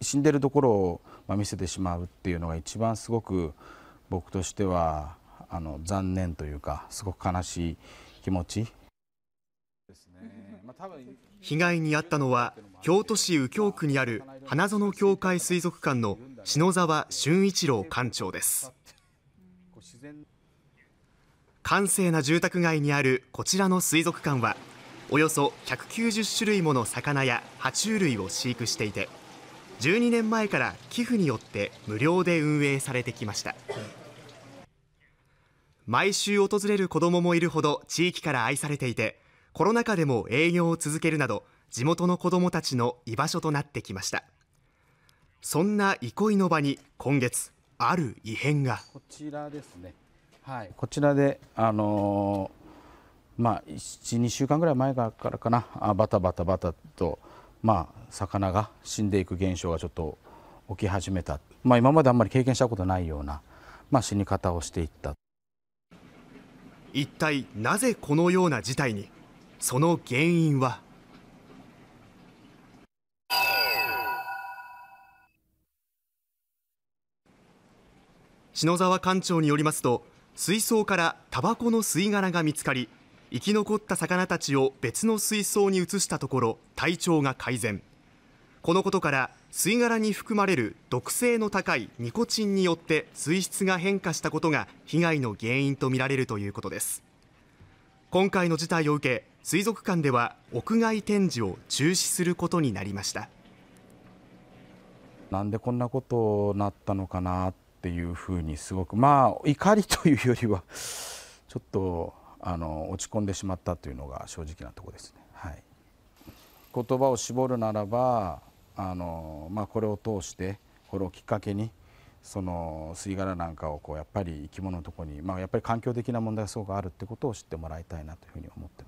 死んでるところを見せてしまうっていうのが一番すごく僕としてはあの残念というかすごく悲しい気持ち被害に遭ったのは京都市右京区にある花園教会水族館の篠沢俊一郎館長です閑静な住宅街にあるこちらの水族館はおよそ190種類もの魚や爬虫類を飼育していて12年前から寄付によって無料で運営されてきました毎週訪れる子どももいるほど地域から愛されていてコロナ禍でも営業を続けるなど地元の子どもたちの居場所となってきましたそんな憩いの場に今月ある異変がこちらですねはいこちらであのー、まあ12週間ぐらい前からかなあバタバタバタとまあ、魚が死んでいく現象がちょっと起き始めた、まあ、今まであんまり経験したことないような、まあ、死に方をしていった一体なぜこのような事態にその原因は篠沢館長によりますと水槽からタバコの吸い殻が見つかり生き残った魚たちを別の水槽に移したところ体調が改善このことから吸い殻に含まれる毒性の高いニコチンによって水質が変化したことが被害の原因とみられるということです今回の事態を受け水族館では屋外展示を中止することになりましたなんでこんなことになったのかなっていうふうにすごくまあ怒りというよりはちょっとあの落ち込んでしまったというのが正直なとこですね。はい、言葉を絞るならばあの、まあ、これを通してこれをきっかけにその吸い殻なんかをこうやっぱり生き物のとこに、まあ、やっぱり環境的な問題がすごくあるってことを知ってもらいたいなというふうに思ってます。